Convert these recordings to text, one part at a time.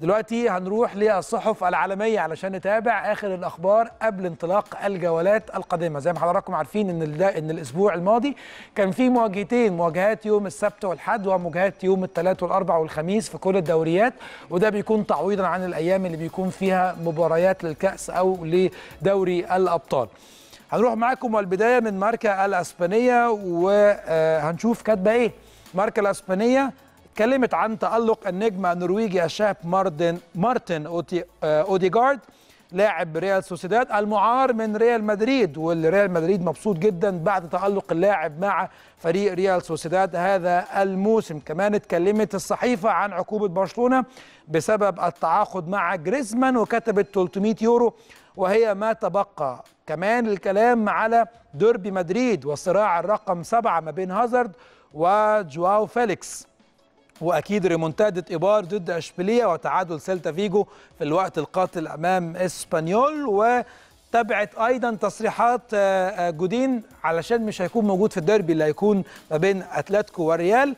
دلوقتي هنروح للصحف العالمية علشان نتابع آخر الأخبار قبل انطلاق الجولات القادمة زي ما حضراتكم عارفين إن, إن الأسبوع الماضي كان في مواجهتين مواجهات يوم السبت والحد ومواجهات يوم الثلاث والأربع والخميس في كل الدوريات وده بيكون تعويضا عن الأيام اللي بيكون فيها مباريات للكأس أو لدوري الأبطال هنروح معاكم والبداية من ماركة الأسبانية وهنشوف كاتبة إيه ماركة الأسبانية اتكلمت عن تألق النجم النرويجي الشاب مارتن مارتن أوتي آه، اوديجارد لاعب ريال سوسيداد المعار من ريال مدريد والريال مدريد مبسوط جدا بعد تألق اللاعب مع فريق ريال سوسيداد هذا الموسم كمان اتكلمت الصحيفة عن عقوبة برشلونة بسبب التعاقد مع جريزمان وكتبت 300 يورو وهي ما تبقى كمان الكلام على ديربي مدريد والصراع الرقم سبعة ما بين هازارد وجواو فيليكس واكيد ريمونتاده ايبار ضد اشبيليه وتعادل سيلتا فيجو في الوقت القاتل امام اسبانيول وتابعت ايضا تصريحات آه، آه، جودين علشان مش هيكون موجود في الديربي اللي هيكون ما بين اتلتيكو والريال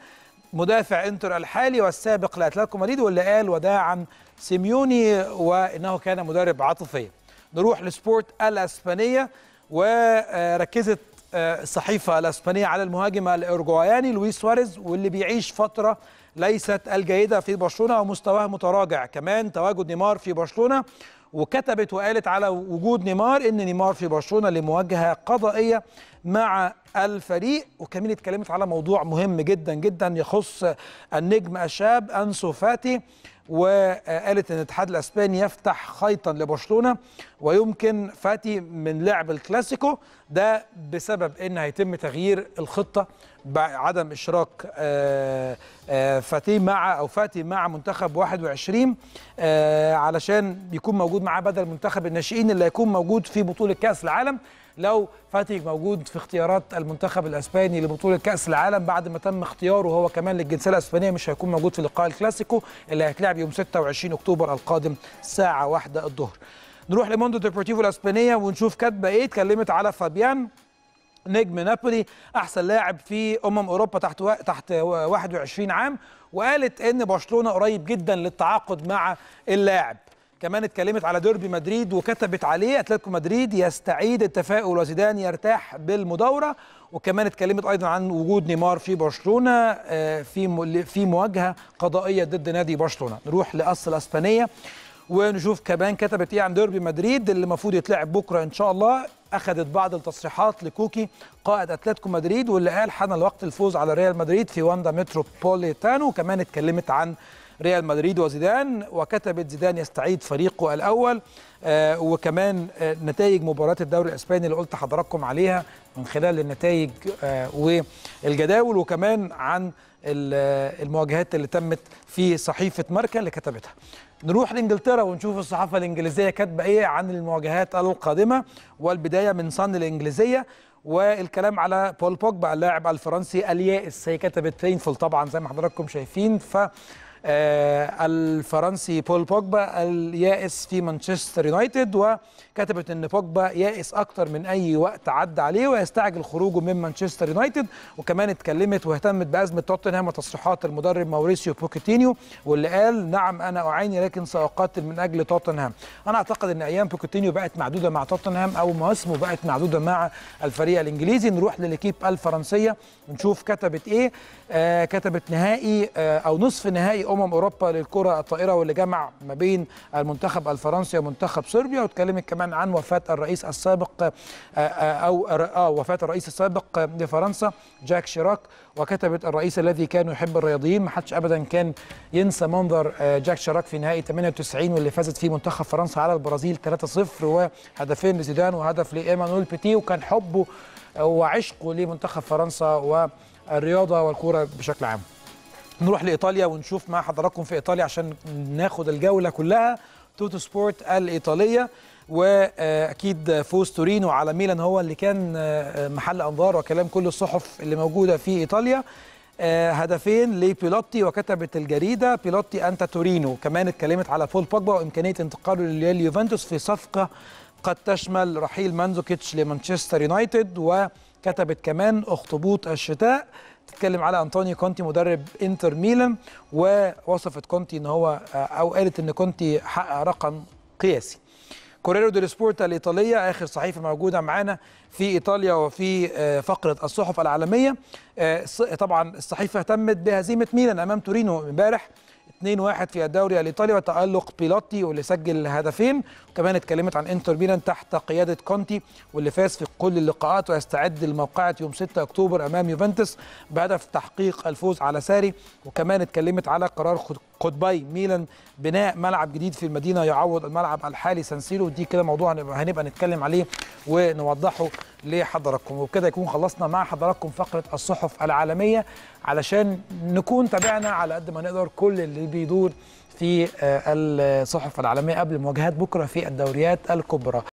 مدافع انتر الحالي والسابق لاتلتيكو مدريد واللي قال وداعا سيميوني وانه كان مدرب عاطفي نروح لسبورت الاسبانيه وركزت آه، الصحيفه الاسبانيه على المهاجم الاورجواياني لويس سواريز واللي بيعيش فتره ليست الجيدة في برشلونة ومستواه متراجع كمان تواجد نيمار في برشلونة وكتبت وقالت على وجود نيمار ان نيمار في برشلونه لمواجهه قضائيه مع الفريق وكمان اتكلمت على موضوع مهم جدا جدا يخص النجم الشاب انسو فاتي وقالت ان الاتحاد الاسباني يفتح خيطا لبرشلونه ويمكن فاتي من لعب الكلاسيكو ده بسبب ان هيتم تغيير الخطه بعدم اشراك آه، آه، فاتي مع او فاتي مع منتخب 21 آه، علشان يكون موجود معاه بدل منتخب الناشئين اللي هيكون موجود في بطوله كاس العالم لو فاتيك موجود في اختيارات المنتخب الاسباني لبطوله كاس العالم بعد ما تم اختياره هو كمان للجنسيه الاسبانيه مش هيكون موجود في لقاء الكلاسيكو اللي هيتلعب يوم 26 اكتوبر القادم الساعه 1 الظهر نروح لموندو ديبورتيفو الاسبانيه ونشوف كاتبه ايه اتكلمت على فابيان نجم نابولي احسن لاعب في امم اوروبا تحت و... تحت 21 عام وقالت ان برشلونه قريب جدا للتعاقد مع اللاعب كمان اتكلمت على ديربي مدريد وكتبت عليه اتلتيكو مدريد يستعيد التفاؤل وزيدان يرتاح بالمداوره وكمان اتكلمت ايضا عن وجود نيمار في برشلونه آه، في في مواجهه قضائيه ضد نادي برشلونه نروح لاصل الاسبانيه ونشوف كمان كتبت ايه عن ديربي مدريد اللي المفروض يتلعب بكره ان شاء الله اخذت بعض التصريحات لكوكي قائد اتلتيكو مدريد واللي قال حان الوقت الفوز على ريال مدريد في واندا متروبوليتانو وكمان اتكلمت عن ريال مدريد وزيدان وكتبت زيدان يستعيد فريقه الأول آه، وكمان آه، نتائج مباراه الدوري الإسباني اللي قلت حضراتكم عليها من خلال النتائج آه، والجداول وكمان عن المواجهات اللي تمت في صحيفة ماركا اللي كتبتها نروح لإنجلترا ونشوف الصحافة الإنجليزية كاتبة إيه عن المواجهات القادمة والبداية من صن الإنجليزية والكلام على بول بوجبا اللاعب الفرنسي اليائس هي كتبت بينفول طبعا زي ما حضراتكم شايفين ف آه، الفرنسي بول بوجبا اليائس في مانشستر يونايتد وكتبت ان بوجبا يائس اكتر من اي وقت عدى عليه ويستعجل خروجه من مانشستر يونايتد وكمان اتكلمت واهتمت بازمه توتنهام وتصريحات المدرب ماوريسيو بوكيتينيو واللي قال نعم انا اعاني لكن ساقاتل من اجل توتنهام انا اعتقد ان ايام بوكيتينيو بقت معدوده مع توتنهام او مواسمه بقت معدوده مع الفريق الانجليزي نروح للاكيب الفرنسيه نشوف كتبت ايه آه كتبت نهائي آه او نصف نهائي امم اوروبا للكره الطائره واللي جمع ما بين المنتخب الفرنسي ومنتخب صربيا واتكلمت كمان عن وفاه الرئيس السابق آه، آه، او اه وفاه الرئيس السابق لفرنسا جاك شيراك وكتبت الرئيس الذي كان يحب الرياضيين ما حدش ابدا كان ينسى منظر آه، جاك شيراك في نهائي 98 واللي فازت فيه منتخب فرنسا على البرازيل 3-0 وهدفين لزيدان وهدف لايمانويل بيتي وكان حبه وعشقه لمنتخب فرنسا والرياضه والكوره بشكل عام نروح لايطاليا ونشوف مع حضراتكم في ايطاليا عشان ناخد الجوله كلها توتو سبورت الايطاليه واكيد فوز تورينو على ميلان هو اللي كان آه، محل انظار وكلام كل الصحف اللي موجوده في ايطاليا آه، هدفين لبيلوتي وكتبت الجريده بيلوتي انت تورينو كمان اتكلمت على فول بوجبا وامكانيه انتقاله لليوفنتوس في صفقه قد تشمل رحيل مانزوكيتش لمانشستر يونايتد وكتبت كمان اخطبوط الشتاء اتكلم على انطونيو كونتي مدرب انتر ميلان ووصفت كونتي ان هو آه، او قالت ان كونتي حقق رقم قياسي كوريرو دي سبورت الايطاليه اخر صحيفه موجوده معانا في ايطاليا وفي آه، فقره الصحف العالميه آه، طبعا الصحيفه اهتمت بهزيمه ميلان امام تورينو امبارح 2-1 في الدوري الايطالي وتالق بيلوتي واللي سجل هدفين وكمان اتكلمت عن انتر ميلان تحت قياده كونتي واللي فاز في كل اللقاءات ويستعد لموقعه يوم 6 اكتوبر امام يوفنتوس بهدف تحقيق الفوز على ساري وكمان اتكلمت على قرار قطبي ميلان بناء ملعب جديد في المدينه يعوض الملعب الحالي سانسيرو دي كده موضوع هنبقى نتكلم عليه ونوضحه لحضراتكم وبكده يكون خلصنا مع حضراتكم فقره الصحف العالميه علشان نكون تابعنا على قد ما نقدر كل اللي بيدور في آه، الصحف العالميه قبل مواجهات بكره في الدوريات الكبرى